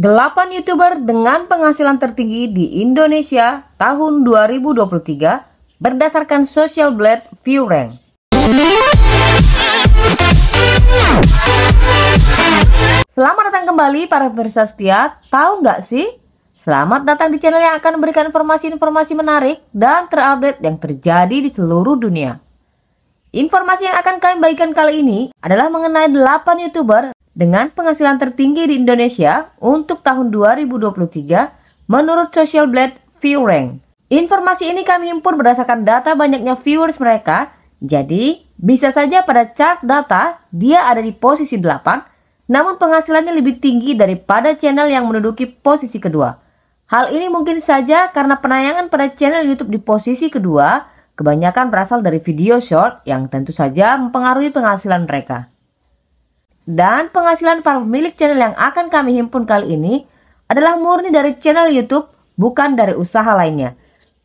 8 YouTuber dengan penghasilan tertinggi di Indonesia tahun 2023 berdasarkan Social Blade View Rank. Selamat datang kembali para pemirsa setia. Tahu nggak sih? Selamat datang di channel yang akan memberikan informasi-informasi menarik dan terupdate yang terjadi di seluruh dunia. Informasi yang akan kami bagikan kali ini adalah mengenai 8 YouTuber dengan penghasilan tertinggi di Indonesia untuk tahun 2023 menurut Social Blade ViewRank. Informasi ini kami himpun berdasarkan data banyaknya viewers mereka, jadi bisa saja pada chart data dia ada di posisi 8, namun penghasilannya lebih tinggi daripada channel yang menduduki posisi kedua. Hal ini mungkin saja karena penayangan pada channel YouTube di posisi kedua kebanyakan berasal dari video short yang tentu saja mempengaruhi penghasilan mereka dan penghasilan para pemilik channel yang akan kami himpun kali ini adalah murni dari channel YouTube, bukan dari usaha lainnya.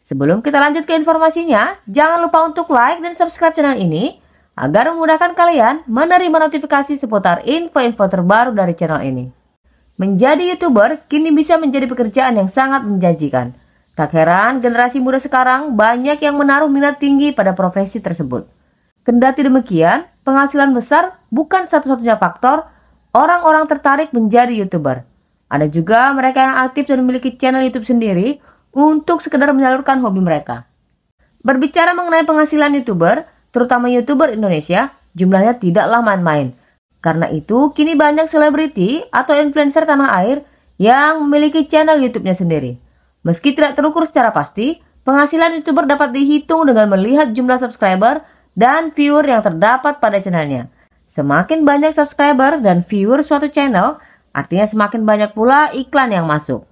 Sebelum kita lanjut ke informasinya, jangan lupa untuk like dan subscribe channel ini agar memudahkan kalian menerima notifikasi seputar info-info terbaru dari channel ini. Menjadi YouTuber kini bisa menjadi pekerjaan yang sangat menjanjikan. Tak heran generasi muda sekarang banyak yang menaruh minat tinggi pada profesi tersebut. Kendati demikian, penghasilan besar bukan satu-satunya faktor orang-orang tertarik menjadi YouTuber. Ada juga mereka yang aktif dan memiliki channel YouTube sendiri untuk sekedar menyalurkan hobi mereka. Berbicara mengenai penghasilan YouTuber, terutama YouTuber Indonesia, jumlahnya tidaklah main-main. Karena itu, kini banyak selebriti atau influencer tanah air yang memiliki channel YouTube-nya sendiri. Meski tidak terukur secara pasti, penghasilan YouTuber dapat dihitung dengan melihat jumlah subscriber dan viewer yang terdapat pada channelnya. Semakin banyak subscriber dan viewer suatu channel, artinya semakin banyak pula iklan yang masuk.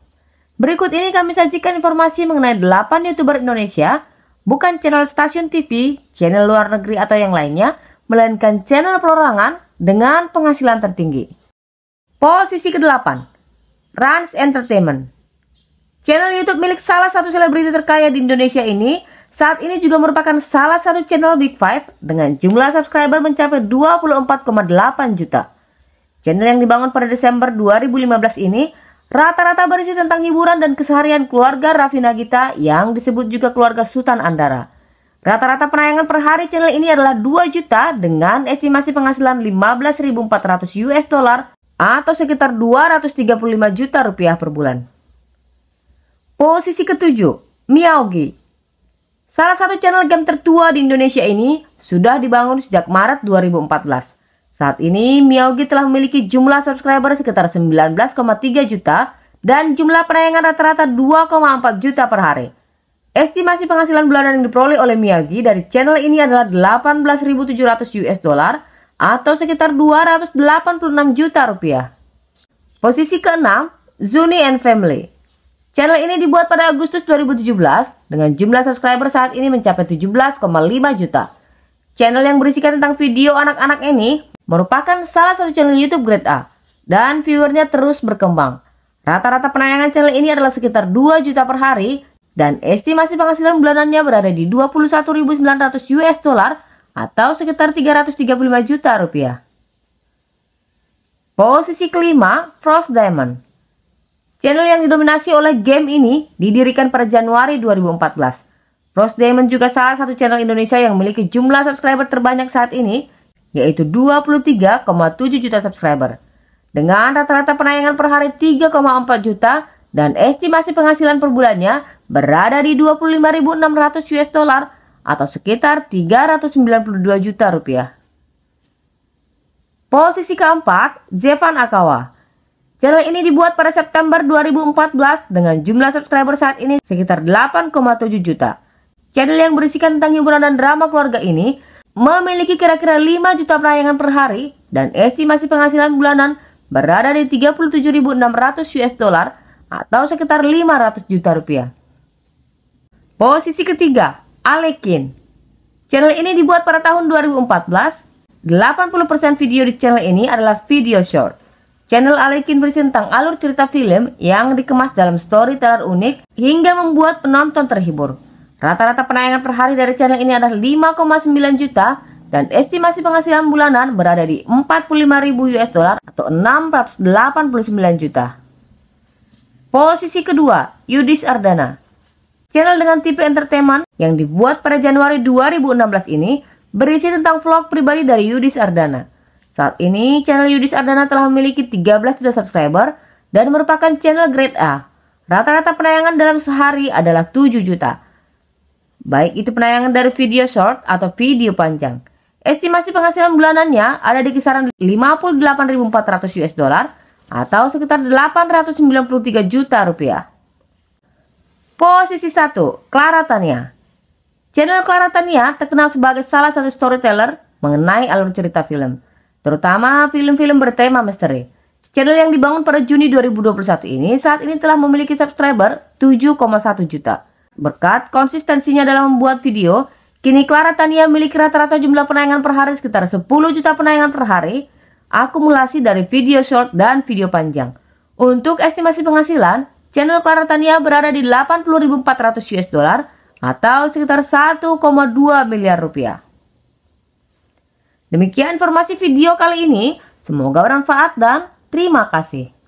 Berikut ini kami sajikan informasi mengenai 8 YouTuber Indonesia, bukan channel stasiun TV, channel luar negeri atau yang lainnya, melainkan channel perorangan dengan penghasilan tertinggi. Posisi ke-8, Rans Entertainment. Channel YouTube milik salah satu selebriti terkaya di Indonesia ini saat ini juga merupakan salah satu channel Big Five dengan jumlah subscriber mencapai 24,8 juta. Channel yang dibangun pada Desember 2015 ini rata-rata berisi tentang hiburan dan keseharian keluarga Raffi Nagita yang disebut juga keluarga Sultan Andara. Rata-rata penayangan per hari channel ini adalah 2 juta dengan estimasi penghasilan 15.400 US dollar atau sekitar 235 juta rupiah per bulan. Posisi ketujuh, Miyagi Salah satu channel game tertua di Indonesia ini sudah dibangun sejak Maret 2014. Saat ini Miyogi telah memiliki jumlah subscriber sekitar 19,3 juta dan jumlah penayangan rata-rata 2,4 juta per hari. Estimasi penghasilan bulanan yang diperoleh oleh Miyagi dari channel ini adalah 18.700 US dollar atau sekitar 286 juta rupiah. Posisi keenam, Zuni and Family. Channel ini dibuat pada Agustus 2017 dengan jumlah subscriber saat ini mencapai 17,5 juta. Channel yang berisikan tentang video anak-anak ini merupakan salah satu channel YouTube grade A dan viewernya terus berkembang. Rata-rata penayangan channel ini adalah sekitar 2 juta per hari dan estimasi penghasilan bulanannya berada di 21.900 US dollar atau sekitar 335 juta rupiah. Posisi kelima, Frost Diamond. Channel yang didominasi oleh game ini didirikan pada Januari 2014. Rose Diamond juga salah satu channel Indonesia yang memiliki jumlah subscriber terbanyak saat ini, yaitu 23,7 juta subscriber. Dengan rata-rata penayangan per hari 3,4 juta dan estimasi penghasilan per bulannya berada di 25.600 US dollar atau sekitar 392 juta rupiah. Posisi keempat, Zevan Akawa. Channel ini dibuat pada September 2014 dengan jumlah subscriber saat ini sekitar 8,7 juta. Channel yang berisikan tentang hiburan dan drama keluarga ini memiliki kira-kira 5 juta penayangan per hari dan estimasi penghasilan bulanan berada di 37.600 US dollar atau sekitar 500 juta rupiah. Posisi ketiga, Alekin. Channel ini dibuat pada tahun 2014. 80% video di channel ini adalah video short. Channel Alekin tentang alur cerita film yang dikemas dalam story storyteller unik hingga membuat penonton terhibur. Rata-rata penayangan per hari dari channel ini adalah 5,9 juta dan estimasi penghasilan bulanan berada di 45.000 US dollar atau 689 juta. Posisi kedua, Yudis Ardana. Channel dengan tipe entertainment yang dibuat pada Januari 2016 ini berisi tentang vlog pribadi dari Yudis Ardana. Saat ini channel Yudis Ardana telah memiliki 13 juta subscriber dan merupakan channel grade A. Rata-rata penayangan dalam sehari adalah 7 juta. Baik itu penayangan dari video short atau video panjang. Estimasi penghasilan bulanannya ada di kisaran 58.400 US dollar atau sekitar 893 juta rupiah. Posisi 1, Clara Tania. Channel Clara Tania terkenal sebagai salah satu storyteller mengenai alur cerita film terutama film-film bertema misteri. Channel yang dibangun pada Juni 2021 ini saat ini telah memiliki subscriber 7,1 juta. Berkat konsistensinya dalam membuat video, kini Clara Tania memiliki rata-rata jumlah penayangan per hari sekitar 10 juta penayangan per hari, akumulasi dari video short dan video panjang. Untuk estimasi penghasilan, channel Clara Tania berada di 80.400 US dollar atau sekitar 1,2 miliar rupiah. Demikian informasi video kali ini. Semoga bermanfaat dan terima kasih.